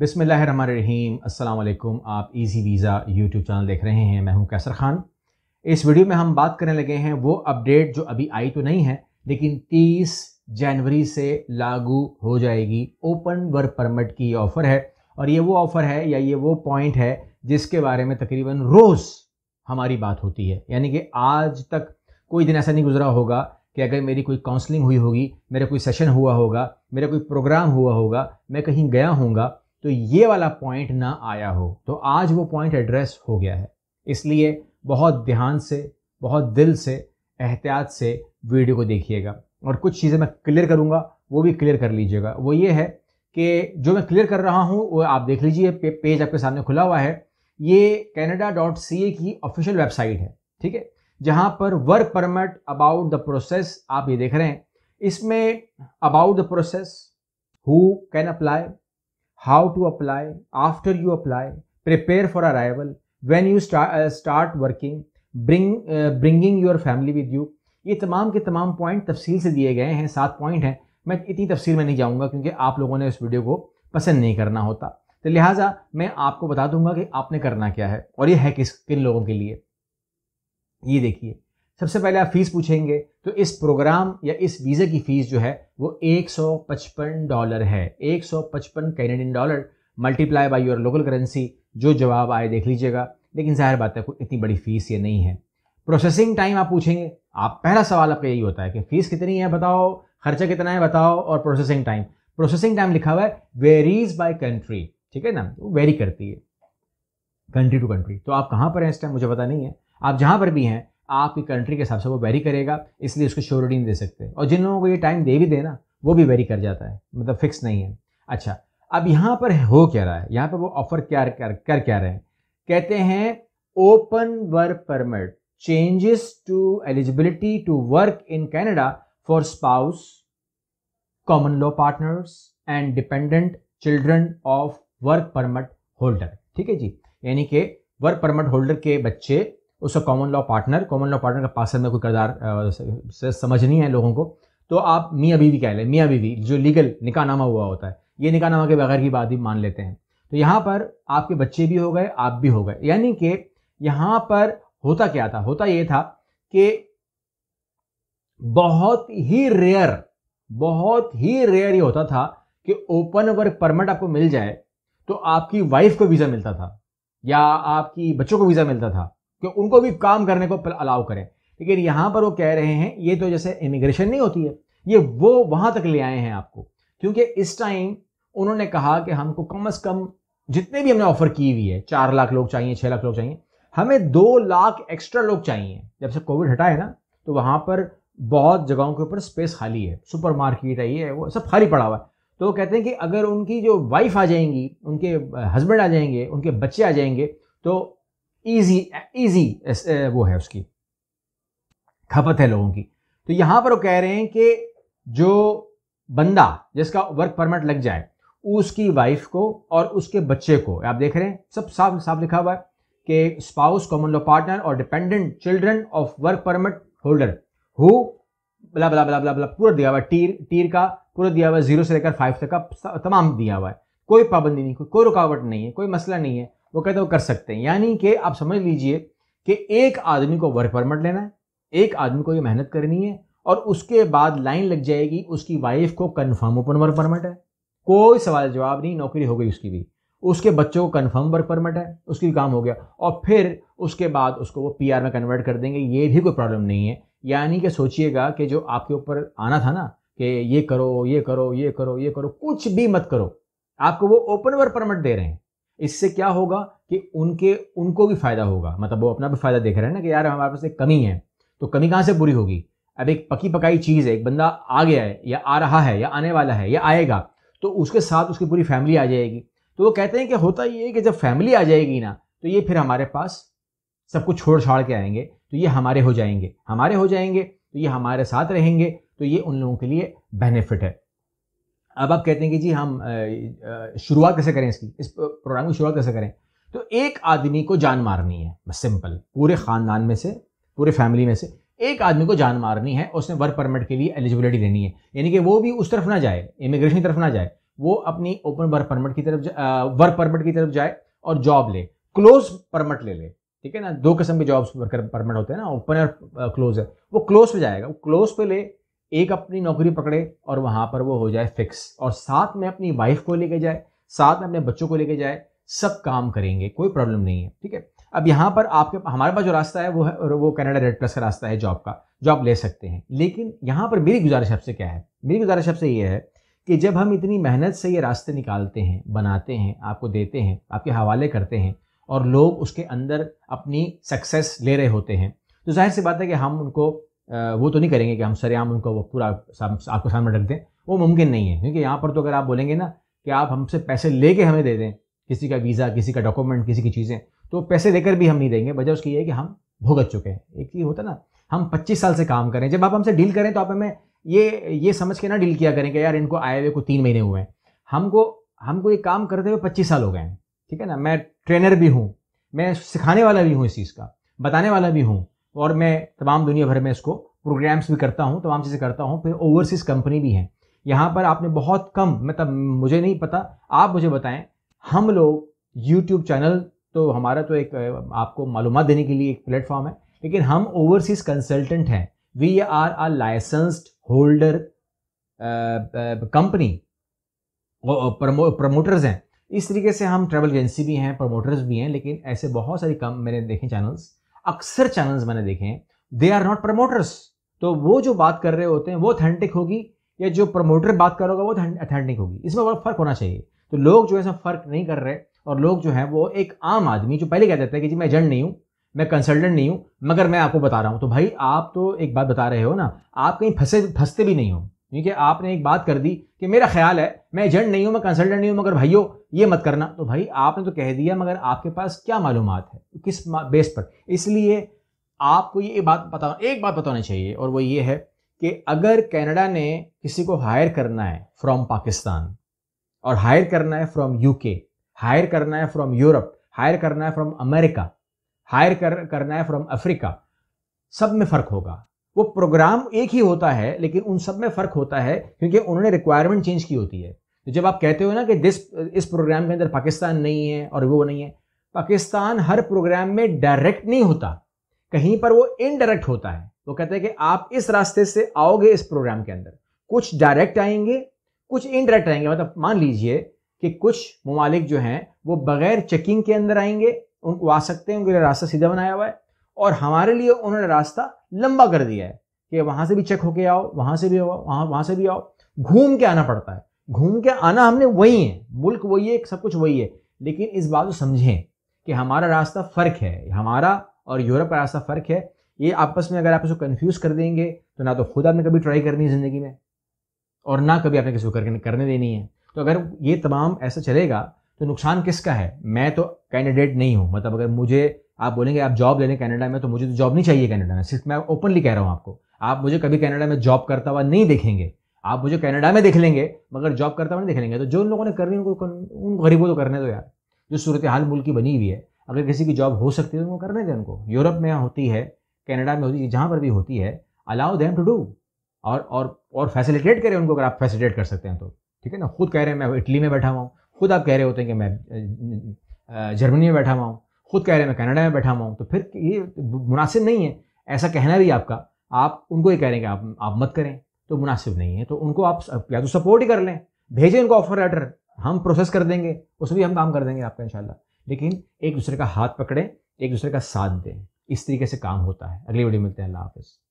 बिसमीम अल्लाम आप इजी वीज़ा यूट्यूब चैनल देख रहे हैं मैं हूं कैसर खान इस वीडियो में हम बात करने लगे हैं वो अपडेट जो अभी आई तो नहीं है लेकिन 30 जनवरी से लागू हो जाएगी ओपन वर्क परमिट की ऑफ़र है और ये वो ऑफ़र है या ये वो पॉइंट है जिसके बारे में तकरीबन रोज़ हमारी बात होती है यानी कि आज तक कोई दिन ऐसा नहीं गुजरा होगा कि अगर मेरी कोई काउंसलिंग हुई होगी मेरा कोई सेशन हुआ होगा मेरा कोई प्रोग्राम हुआ होगा मैं कहीं गया होगा तो ये वाला पॉइंट ना आया हो तो आज वो पॉइंट एड्रेस हो गया है इसलिए बहुत ध्यान से बहुत दिल से एहतियात से वीडियो को देखिएगा और कुछ चीज़ें मैं क्लियर करूँगा वो भी क्लियर कर लीजिएगा वो ये है कि जो मैं क्लियर कर रहा हूँ वो आप देख लीजिए पे, पेज आपके सामने खुला हुआ है ये कैनेडा डॉट सी ए की ऑफिशियल वेबसाइट है ठीक है जहाँ पर work permit about the process आप ये देख रहे हैं इसमें about the process who can apply how to apply after you apply prepare for arrival when you start working bring bringing bring, family with you ये तमाम के तमाम पॉइंट तफसील से दिए गए हैं सात पॉइंट हैं मैं इतनी तफसील में नहीं जाऊँगा क्योंकि आप लोगों ने इस वीडियो को पसंद नहीं करना होता तो लिहाजा मैं आपको बता दूंगा कि आपने करना क्या है और ये है किस किन लोगों के लिए ये देखिए सबसे पहले आप फीस पूछेंगे तो इस प्रोग्राम या इस वीज़े की फ़ीस जो है वो 155 डॉलर है 155 Canadian dollar multiply by your local currency जो जवाब आए देख लीजिएगा लेकिन जाहिर बात है इतनी बड़ी फ़ीस ये नहीं है प्रोसेसिंग टाइम आप पूछेंगे आप पहला सवाल आपका यही होता है कि फ़ीस कितनी है बताओ खर्चा कितना है बताओ और प्रोसेसिंग टाइम प्रोसेसिंग टाइम लिखा हुआ है वेरीज बाय कंट्री ठीक है ना वो तो वेरी करती है कंट्री टू कंट्री तो आप कहाँ पर हैं इस टाइम मुझे पता नहीं है आप जहाँ पर भी हैं आपकी कंट्री के हिसाब से वो वेरी करेगा इसलिए उसको श्योरिटी नहीं दे सकते और जिन लोगों को ये टाइम दे भी देना वो भी वेरी कर जाता है मतलब फिक्स नहीं है अच्छा अब यहाँ पर हो क्या रहा है यहाँ पर वो ऑफर क्या कर, कर क्या रहे हैं कहते हैं open work permit changes to eligibility to work in Canada for spouse common law partners and dependent children of work permit holder ठीक है जी यानी कि वर्क परमिट होल्डर के बच्चे उसका common law partner common law partner का पास में कोई करदार समझ नहीं है लोगों को तो आप मियाँ बीवी कह लें मियाँ बीवी जो लीगल निकाहनामा हुआ होता है ये निकाहनामा के बगैर की बात ही मान लेते हैं तो यहाँ पर आपके बच्चे भी हो गए आप भी हो गए यानी कि यहाँ पर होता क्या था होता ये था कि बहुत ही रेयर बहुत ही रेयर ये होता था कि ओपन अगर परमिट आपको मिल जाए तो आपकी वाइफ को वीज़ा मिलता था या आपकी बच्चों को वीज़ा मिलता था कि उनको भी काम करने को अलाउ करें लेकिन यहाँ पर वो कह रहे हैं ये तो जैसे इमिग्रेशन नहीं होती है ये वो वहाँ तक ले आए हैं आपको क्योंकि इस टाइम उन्होंने कहा कि हमको कम अज़ कम जितने भी हमने ऑफ़र की हुई है चार लाख लोग चाहिए छः लाख लोग चाहिए हमें दो लाख एक्स्ट्रा लोग चाहिए जब से कोविड हटा है ना तो वहाँ पर बहुत जगहों के ऊपर स्पेस खाली है सुपर मार्केट है ये है वो सब खाली पड़ा हुआ है तो कहते हैं कि अगर उनकी जो वाइफ आ जाएंगी उनके हस्बैंड आ जाएंगे उनके बच्चे आ जाएंगे तो ईजी ईजी वो है उसकी खपत है लोगों की तो यहां पर वो कह रहे हैं कि जो बंदा जिसका वर्क परमिट लग जाए उसकी वाइफ को और उसके बच्चे को आप देख रहे हैं सब साफ साफ लिखा हुआ है कि स्पाउस कॉमन लॉ पार्टनर और dependent children of work permit holder who blah blah blah blah बला पूरा दिया हुआ है टीर टीर का पूरा दिया हुआ है जीरो से लेकर फाइव तक का तमाम दिया हुआ है कोई पाबंदी नहीं कोई रुकावट नहीं है कोई मसला नहीं है वो कहते हैं वो कर सकते हैं यानी कि आप समझ लीजिए कि एक आदमी को वर्क परमिट लेना है एक आदमी को ये मेहनत करनी है और उसके बाद लाइन लग जाएगी उसकी वाइफ को कन्फर्म ओपन वर्क परमिट है कोई सवाल जवाब नहीं नौकरी हो गई उसकी भी उसके बच्चों को कन्फर्म वर्क परमिट है उसकी काम हो गया और फिर उसके बाद उसको वो पी में कन्वर्ट कर देंगे ये भी कोई प्रॉब्लम नहीं है यानी कि सोचिएगा कि जो आपके ऊपर आना था ना कि ये करो ये करो ये करो ये करो कुछ भी मत करो आपको वो ओपन वर्क परमिट दे रहे हैं इससे क्या होगा कि उनके उनको भी फ़ायदा होगा मतलब वो अपना भी फ़ायदा देख रहे हैं ना कि यार हमारे पास एक कमी है तो कमी कहाँ से पूरी होगी अब एक पकी पकाई चीज़ है एक बंदा आ गया है या आ रहा है या आने वाला है या आएगा तो उसके साथ उसकी पूरी फैमिली आ जाएगी तो वो कहते हैं कि होता ये है कि जब फैमिली आ जाएगी ना तो ये फिर हमारे पास सब कुछ छोड़ छाड़ के आएंगे तो ये हमारे हो जाएंगे हमारे हो जाएंगे तो ये हमारे साथ रहेंगे तो ये उन लोगों के लिए बेनिफिट है अब आप कहते हैं कि जी हम शुरुआत कैसे करें इसकी इस प्रोग्राम की शुरुआत कैसे करें तो एक आदमी को जान मारनी है बस सिंपल पूरे ख़ानदान में से पूरे फैमिली में से एक आदमी को जान मारनी है उसने वर्क परमिट के लिए एलिजिबिलिटी लेनी है यानी कि वो भी उस तरफ ना जाए इमिग्रेशन की तरफ ना जाए वो अपनी ओपन वर्क परमिट की तरफ वर्क परमिट की तरफ जाए और जॉब ले क्लोज परमिट ले ले ठीक है ना दो किस्म के जॉब्स वर्क परमिट होते हैं ना ओपन और क्लोज है वो क्लोज पे जाएगा वो क्लोज पे ले एक अपनी नौकरी पकड़े और वहाँ पर वो हो जाए फिक्स और साथ में अपनी वाइफ को लेके जाए साथ में अपने बच्चों को लेके जाए सब काम करेंगे कोई प्रॉब्लम नहीं है ठीक है अब यहाँ पर आपके हमारे पास जो रास्ता है वो है वो कनाडा रेड प्लस का रास्ता है जॉब का जो आप ले सकते हैं लेकिन यहाँ पर मेरी गुजारिश आपसे क्या है मेरी गुजारिश आपसे ये है कि जब हम इतनी मेहनत से ये रास्ते निकालते हैं बनाते हैं आपको देते हैं आपके हवाले करते हैं और लोग उसके अंदर अपनी सक्सेस ले रहे होते हैं तो जाहिर सी बात है कि हम उनको वो तो नहीं करेंगे कि हम सरेआम उनको वो पूरा आपको सामने रख दें वो मुमकिन नहीं है क्योंकि यहाँ पर तो अगर आप बोलेंगे ना कि आप हमसे पैसे लेके हमें दे दें किसी का वीज़ा किसी का डॉक्यूमेंट किसी की चीज़ें तो पैसे लेकर भी हम नहीं देंगे वजह उसकी ये है कि हम भुगत चुके हैं एक ये होता ना हम पच्चीस साल से काम करें जब आप हमसे डील करें तो आप हमें ये ये समझ के ना डील किया करें कि यार इनको आए हुए को तीन महीने हुए हैं हमको हमको ये काम करते हुए पच्चीस साल हो गए हैं ठीक है ना मैं ट्रेनर भी हूँ मैं सिखाने वाला भी हूँ इस चीज़ का बताने वाला भी हूँ और मैं तमाम दुनिया भर में इसको प्रोग्राम्स भी करता हूँ तमाम चीज़ें करता हूँ फिर ओवरसीज़ कंपनी भी हैं यहाँ पर आपने बहुत कम मतलब मुझे नहीं पता आप मुझे बताएं हम लोग यूट्यूब चैनल तो हमारा तो एक आपको मालूम देने के लिए एक प्लेटफॉर्म है लेकिन हम ओवरसीज कंसल्टेंट हैं we are uh licensed holder company promoters हैं इस तरीके से हम ट्रैवल एजेंसी भी हैं प्रमोटर्स भी हैं लेकिन ऐसे बहुत सारी कम मैंने देखे चैनल्स अक्सर चैनल्स मैंने देखे हैं दे आर नॉट प्रमोटर्स तो वो जो बात कर रहे होते हैं वो अथेंटिक होगी या जो प्रमोटर बात करोगा वो अथेंटिक होगी इसमें बड़ा फर्क होना चाहिए तो लोग जो है सब फ़र्क नहीं कर रहे और लोग जो है वो एक आम आदमी जो पहले कह देते हैं कि जी मैं एजेंट नहीं हूँ मैं कंसल्टेंट नहीं हूँ मगर मैं आपको बता रहा हूँ तो भाई आप तो एक बात बता रहे हो ना आप कहीं फंसे फंसते भी नहीं हो क्योंकि आपने एक बात कर दी कि मेरा ख्याल है मैं एजेंट नहीं हूँ मैं कंसल्टेंट नहीं हूँ मगर भाइयों ये मत करना तो भाई आपने तो कह दिया मगर आपके पास क्या मालूम है किस बेस पर इसलिए आपको ये बात पता एक बात बतानी चाहिए और वो ये है कि अगर कनाडा ने किसी को हायर करना है फ्रॉम पाकिस्तान और हायर करना है फ्रॉम यूके हायर करना है फ्रॉम यूरोप हायर करना है फ्रॉम अमेरिका हायर कर करना है फ्रॉम अफ्रीका सब में फ़र्क होगा वो प्रोग्राम एक ही होता है लेकिन उन सब में फ़र्क होता है क्योंकि उन्होंने रिक्वायरमेंट चेंज की होती है तो जब आप कहते हो ना कि दिस इस प्रोग्राम के अंदर पाकिस्तान नहीं है और वो नहीं है पाकिस्तान हर प्रोग्राम में डायरेक्ट नहीं होता कहीं पर वो इनडायरेक्ट होता है वो कहते हैं कि आप इस रास्ते से आओगे इस प्रोग्राम के अंदर कुछ डायरेक्ट आएंगे कुछ इनडायरेक्ट आएंगे मतलब मान लीजिए कि कुछ ममालिक जो हैं वो बगैर चेकिंग के अंदर आएंगे उनको आ सकते हैं उनके लिए रास्ता सीधा बनाया हुआ है और हमारे लिए उन्होंने रास्ता लंबा कर दिया है कि वहाँ से भी चेक होके आओ वहाँ से भी आओ वहाँ वहाँ से भी आओ घूम के आना पड़ता है घूम के आना हमने वही है मुल्क वही है सब कुछ वही है लेकिन इस बात को समझें कि हमारा रास्ता फ़र्क है हमारा और यूरोप का रास्ता फ़र्क है ये आपस में अगर आप इसको कन्फ्यूज़ कर देंगे तो ना तो खुद आपने कभी ट्राई करनी है ज़िंदगी में और ना कभी आपने किसी को करने देनी है तो अगर ये तमाम ऐसा चलेगा तो नुकसान किसका है मैं तो कैंडिडेट नहीं हूँ मतलब अगर मुझे आप बोलेंगे आप जॉब ले लें कनाडा में तो मुझे तो जॉब नहीं चाहिए कनाडा में सिर्फ मैं ओपनली कह रहा हूँ आपको आप मुझे कभी कनाडा में जॉब करता हुआ नहीं देखेंगे आप मुझे कनाडा में देख लेंगे मगर जॉब करता हुआ नहीं देख लेंगे तो जो उन लोगों ने कर रही उनको उन गरीबों को करने दो यार जो सूरत हाल मुल्क की बनी हुई है अगर किसी की जॉब हो सकती है तो उनको करने दें उनको यूरोप में होती है कनाडा में होती है जहाँ पर भी होती है अलाउ देम टू डू और और और फैसिलिटेट करें उनको अगर आप फैसिलिटेट कर सकते हैं तो ठीक है ना खुद कह रहे हैं मैं इटली में बैठा हुआ हूँ खुद आप कह रहे होते हैं कि मैं जर्मनी में बैठा हुआ हूँ खुद कह रहे हैं मैं कनाडा में बैठा हुआ हूँ तो फिर ये मुनासिब नहीं है ऐसा कहना भी आपका आप उनको ये कह रहे हैं कि आप आप मत करें तो मुनासिब नहीं है तो उनको आप या तो सपोर्ट ही कर लें भेजें उनको ऑफर लेटर हम प्रोसेस कर देंगे उसमें भी हम काम कर देंगे आपका इंशाल्लाह लेकिन एक दूसरे का हाथ पकड़ें एक दूसरे का साथ दें इस तरीके से काम होता है अगली वीडियो मिलते हैं अल्लाह हाफिज़